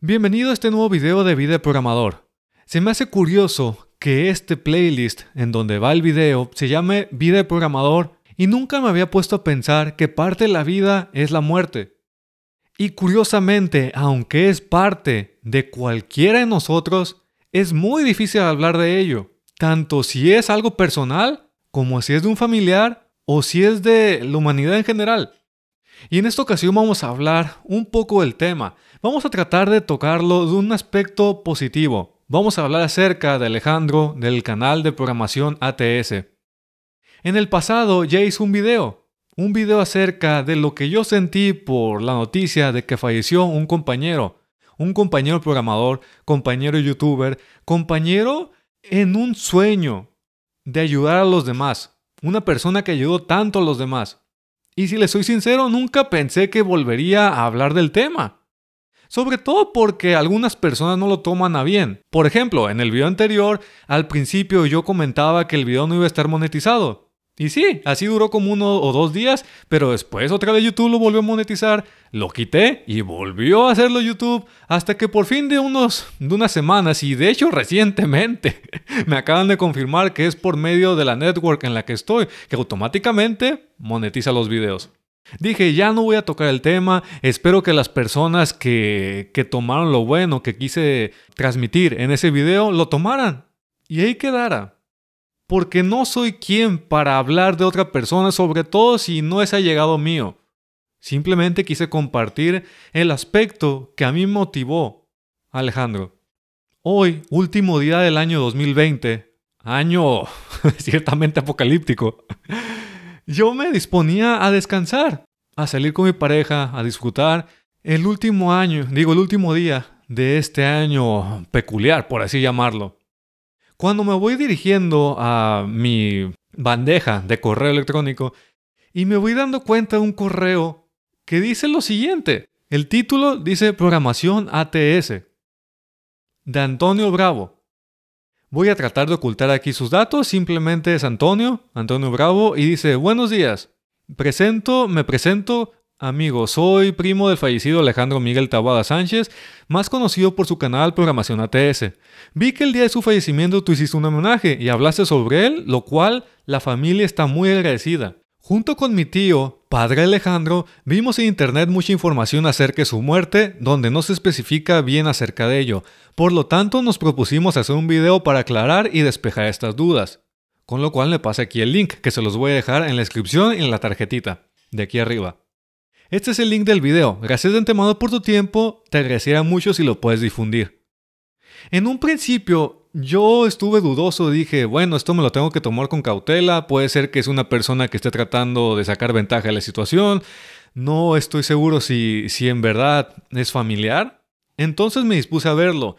Bienvenido a este nuevo video de Vida de Programador. Se me hace curioso que este playlist en donde va el video se llame Vida de Programador y nunca me había puesto a pensar que parte de la vida es la muerte. Y curiosamente, aunque es parte de cualquiera de nosotros, es muy difícil hablar de ello, tanto si es algo personal como si es de un familiar o si es de la humanidad en general. Y en esta ocasión vamos a hablar un poco del tema. Vamos a tratar de tocarlo de un aspecto positivo. Vamos a hablar acerca de Alejandro del canal de programación ATS. En el pasado ya hice un video, un video acerca de lo que yo sentí por la noticia de que falleció un compañero, un compañero programador, compañero youtuber, compañero en un sueño de ayudar a los demás, una persona que ayudó tanto a los demás. Y si le soy sincero, nunca pensé que volvería a hablar del tema. Sobre todo porque algunas personas no lo toman a bien. Por ejemplo, en el video anterior, al principio yo comentaba que el video no iba a estar monetizado. Y sí, así duró como uno o dos días, pero después otra vez YouTube lo volvió a monetizar, lo quité y volvió a hacerlo YouTube hasta que por fin de unos de unas semanas y de hecho recientemente me acaban de confirmar que es por medio de la network en la que estoy que automáticamente monetiza los videos. Dije, ya no voy a tocar el tema, espero que las personas que, que tomaron lo bueno que quise transmitir en ese video lo tomaran y ahí quedara porque no soy quien para hablar de otra persona, sobre todo si no es allegado mío. Simplemente quise compartir el aspecto que a mí motivó Alejandro. Hoy, último día del año 2020, año ciertamente apocalíptico, yo me disponía a descansar, a salir con mi pareja, a disfrutar el último año, digo el último día de este año peculiar, por así llamarlo. Cuando me voy dirigiendo a mi bandeja de correo electrónico y me voy dando cuenta de un correo que dice lo siguiente. El título dice Programación ATS de Antonio Bravo. Voy a tratar de ocultar aquí sus datos, simplemente es Antonio, Antonio Bravo, y dice, buenos días, presento, me presento, Amigo, soy primo del fallecido Alejandro Miguel Tabada Sánchez, más conocido por su canal Programación ATS. Vi que el día de su fallecimiento tú hiciste un homenaje y hablaste sobre él, lo cual la familia está muy agradecida. Junto con mi tío, padre Alejandro, vimos en internet mucha información acerca de su muerte, donde no se especifica bien acerca de ello. Por lo tanto, nos propusimos hacer un video para aclarar y despejar estas dudas. Con lo cual le pasé aquí el link, que se los voy a dejar en la descripción y en la tarjetita, de aquí arriba. Este es el link del video. Gracias de antemano por tu tiempo, te agradecería mucho si lo puedes difundir. En un principio yo estuve dudoso, dije, bueno, esto me lo tengo que tomar con cautela, puede ser que es una persona que esté tratando de sacar ventaja de la situación, no estoy seguro si, si en verdad es familiar. Entonces me dispuse a verlo.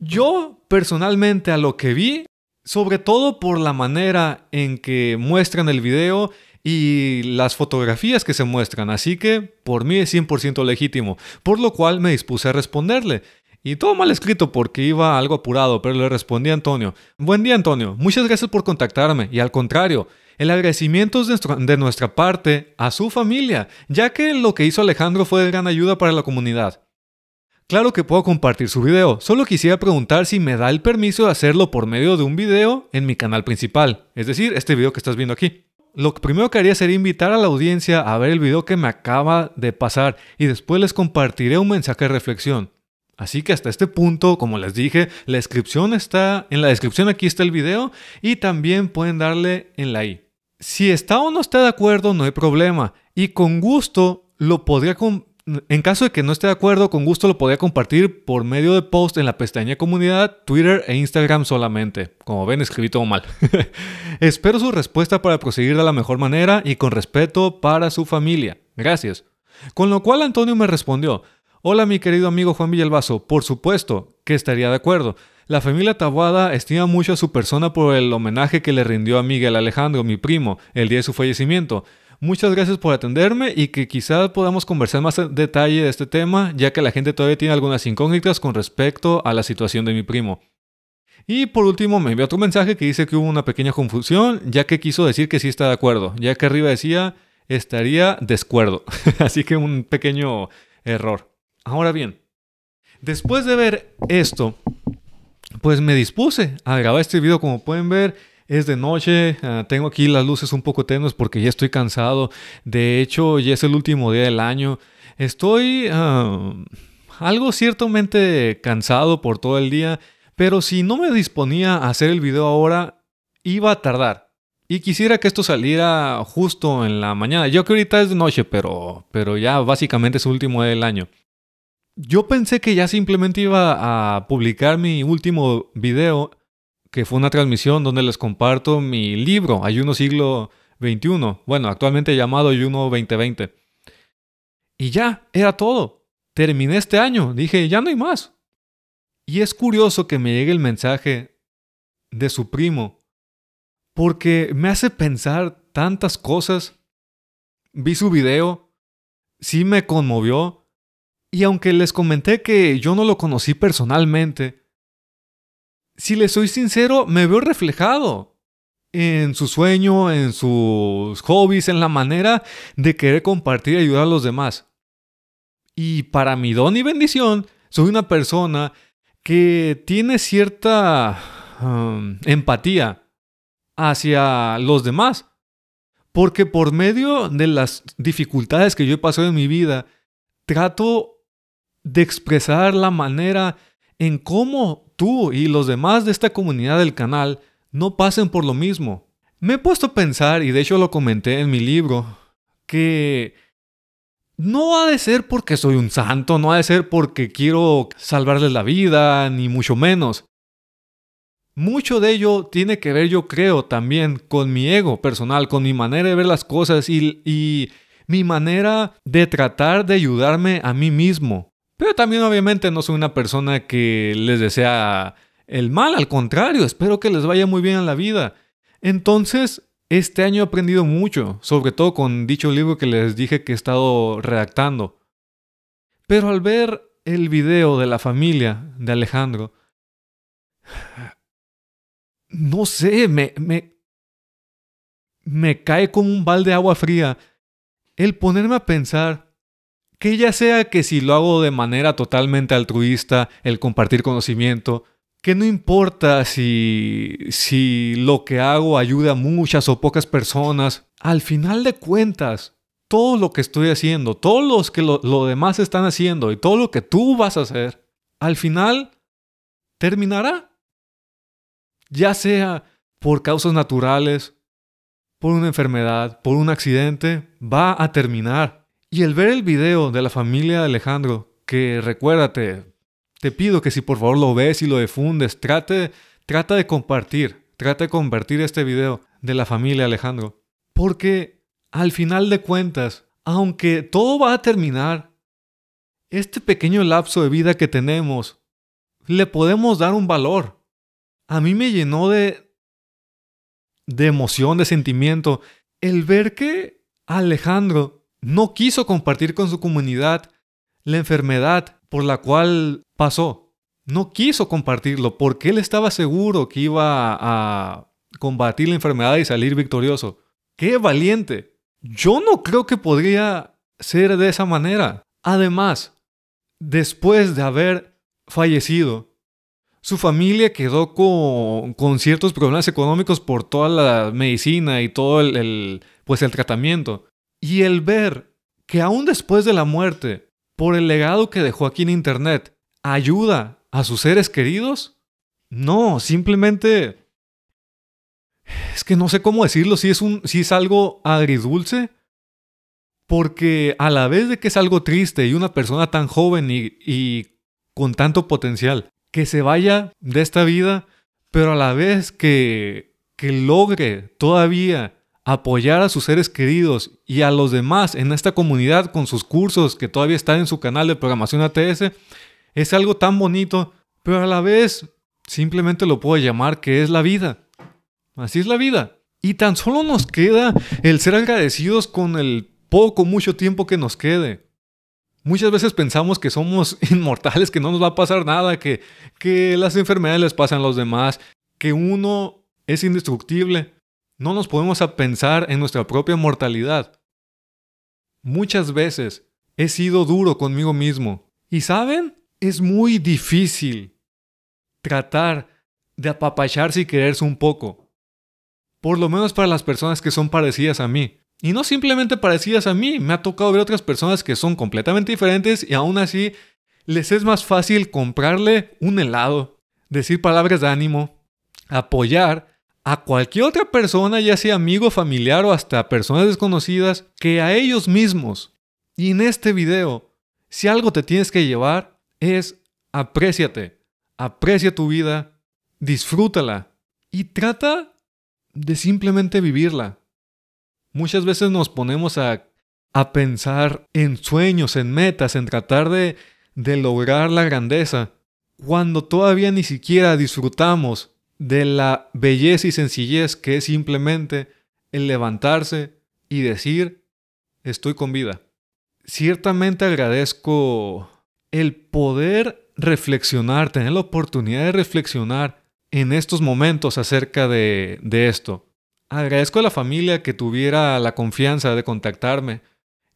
Yo personalmente a lo que vi, sobre todo por la manera en que muestran el video y las fotografías que se muestran, así que por mí es 100% legítimo, por lo cual me dispuse a responderle. Y todo mal escrito porque iba algo apurado, pero le respondí a Antonio. Buen día Antonio, muchas gracias por contactarme y al contrario, el agradecimiento es de nuestra parte a su familia, ya que lo que hizo Alejandro fue de gran ayuda para la comunidad. Claro que puedo compartir su video, solo quisiera preguntar si me da el permiso de hacerlo por medio de un video en mi canal principal, es decir, este video que estás viendo aquí. Lo primero que haría sería invitar a la audiencia a ver el video que me acaba de pasar y después les compartiré un mensaje de reflexión. Así que hasta este punto, como les dije, la descripción está en la descripción aquí está el video y también pueden darle en la i. Si está o no está de acuerdo, no hay problema y con gusto lo podría compartir. En caso de que no esté de acuerdo, con gusto lo podría compartir por medio de post en la pestaña comunidad, Twitter e Instagram solamente. Como ven, escribí todo mal. Espero su respuesta para proseguir de la mejor manera y con respeto para su familia. Gracias. Con lo cual Antonio me respondió, Hola mi querido amigo Juan Villalbazo, por supuesto que estaría de acuerdo. La familia Tabuada estima mucho a su persona por el homenaje que le rindió a Miguel Alejandro, mi primo, el día de su fallecimiento. Muchas gracias por atenderme y que quizás podamos conversar más en detalle de este tema, ya que la gente todavía tiene algunas incógnitas con respecto a la situación de mi primo. Y por último me envió otro mensaje que dice que hubo una pequeña confusión, ya que quiso decir que sí está de acuerdo, ya que arriba decía estaría descuerdo. Así que un pequeño error. Ahora bien, después de ver esto, pues me dispuse a grabar este video como pueden ver es de noche, ah, tengo aquí las luces un poco tenues porque ya estoy cansado. De hecho, ya es el último día del año. Estoy ah, algo ciertamente cansado por todo el día, pero si no me disponía a hacer el video ahora, iba a tardar. Y quisiera que esto saliera justo en la mañana. Yo que ahorita es de noche, pero, pero ya básicamente es el último día del año. Yo pensé que ya simplemente iba a publicar mi último video que fue una transmisión donde les comparto mi libro, Ayuno Siglo XXI, bueno, actualmente llamado Ayuno 2020. Y ya, era todo. Terminé este año, dije, ya no hay más. Y es curioso que me llegue el mensaje de su primo, porque me hace pensar tantas cosas. Vi su video, sí me conmovió, y aunque les comenté que yo no lo conocí personalmente, si le soy sincero, me veo reflejado en su sueño, en sus hobbies, en la manera de querer compartir y ayudar a los demás. Y para mi don y bendición, soy una persona que tiene cierta um, empatía hacia los demás. Porque por medio de las dificultades que yo he pasado en mi vida, trato de expresar la manera en cómo tú y los demás de esta comunidad del canal no pasen por lo mismo. Me he puesto a pensar, y de hecho lo comenté en mi libro, que no ha de ser porque soy un santo, no ha de ser porque quiero salvarles la vida, ni mucho menos. Mucho de ello tiene que ver, yo creo, también con mi ego personal, con mi manera de ver las cosas y, y mi manera de tratar de ayudarme a mí mismo. Pero también obviamente no soy una persona que les desea el mal, al contrario, espero que les vaya muy bien en la vida. Entonces, este año he aprendido mucho, sobre todo con dicho libro que les dije que he estado redactando. Pero al ver el video de la familia de Alejandro, no sé, me, me, me cae como un balde de agua fría el ponerme a pensar que ya sea que si lo hago de manera totalmente altruista, el compartir conocimiento, que no importa si, si lo que hago ayuda a muchas o pocas personas, al final de cuentas, todo lo que estoy haciendo, todos los que los lo, demás están haciendo y todo lo que tú vas a hacer, al final terminará. Ya sea por causas naturales, por una enfermedad, por un accidente, va a terminar. Y el ver el video de la familia de Alejandro, que recuérdate, te pido que si por favor lo ves y lo difundes, trate, trata de compartir, trate de convertir este video de la familia Alejandro. Porque al final de cuentas, aunque todo va a terminar, este pequeño lapso de vida que tenemos, le podemos dar un valor. A mí me llenó de, de emoción, de sentimiento, el ver que Alejandro no quiso compartir con su comunidad la enfermedad por la cual pasó. No quiso compartirlo porque él estaba seguro que iba a combatir la enfermedad y salir victorioso. ¡Qué valiente! Yo no creo que podría ser de esa manera. Además, después de haber fallecido, su familia quedó con, ciertos problemas económicos por toda la medicina y todo pues el tratamiento. Y el ver que aún después de la muerte, por el legado que dejó aquí en Internet, ayuda a sus seres queridos? No, simplemente... Es que no sé cómo decirlo, si es, algo agridulce, porque a la vez de que es algo triste y una persona tan joven y, y con tanto potencial, que se vaya de esta vida, pero a la vez que, que logre todavía apoyar a sus seres queridos y a los demás en esta comunidad con sus cursos que todavía están en su canal de programación ATS, es algo tan bonito, pero a la vez simplemente lo puedo llamar que es la vida. Así es la vida. Y tan solo nos queda el ser agradecidos con el poco, mucho tiempo que nos quede. Muchas veces pensamos que somos inmortales, que no nos va a pasar nada, que, que las enfermedades les pasan a los demás, que uno es indestructible no nos podemos a pensar en nuestra propia mortalidad. Muchas veces he sido duro conmigo mismo. ¿Y saben? Es muy difícil tratar de apapacharse y quererse un poco. Por lo menos para las personas que son parecidas a mí. Y no simplemente parecidas a mí, me ha tocado ver otras personas que son completamente diferentes y aún así les es más fácil comprarle un helado, decir palabras de ánimo, apoyar a cualquier otra persona, ya sea amigo, familiar o hasta personas desconocidas, que a ellos mismos. Y en este video, si algo te tienes que llevar, es apréciate, aprecia tu vida, disfrútala y trata de simplemente vivirla. Muchas veces nos ponemos a, a pensar en sueños, en metas, en tratar de, de lograr la grandeza, cuando todavía ni siquiera disfrutamos de la belleza y sencillez que es simplemente el levantarse y decir, estoy con vida. Ciertamente agradezco el poder reflexionar, tener la oportunidad de reflexionar en estos momentos acerca de, esto. Agradezco a la familia que tuviera la confianza de contactarme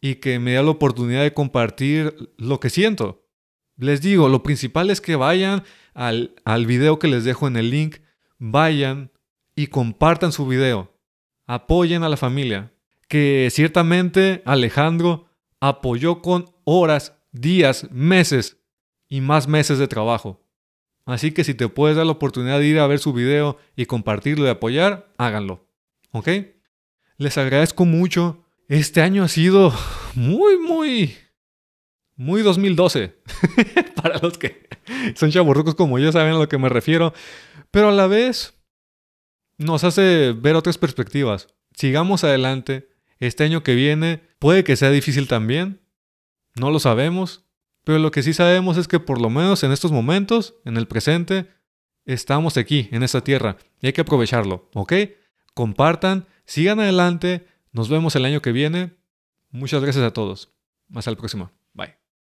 y que me da la oportunidad de compartir lo que siento. Les digo, lo principal es que vayan al, al video que les dejo en el link vayan y compartan su video. Apoyen a la familia, que ciertamente Alejandro apoyó con horas, días, meses y más meses de trabajo. Así que si te puedes dar la oportunidad de ir a ver su video y compartirlo y apoyar, háganlo. ¿Ok? Les agradezco mucho. Este año ha sido muy, muy, muy 2012. Para los que son chaburrucos como yo saben a lo que me refiero. Pero a la vez nos hace ver otras perspectivas. Sigamos adelante. Este año que viene puede que sea difícil también. No lo sabemos. Pero lo que sí sabemos es que por lo menos en estos momentos, en el presente, estamos aquí, en esta tierra. Y hay que aprovecharlo, ¿ok? Compartan, sigan adelante. Nos vemos el año que viene. Muchas gracias a todos. Hasta la próximo.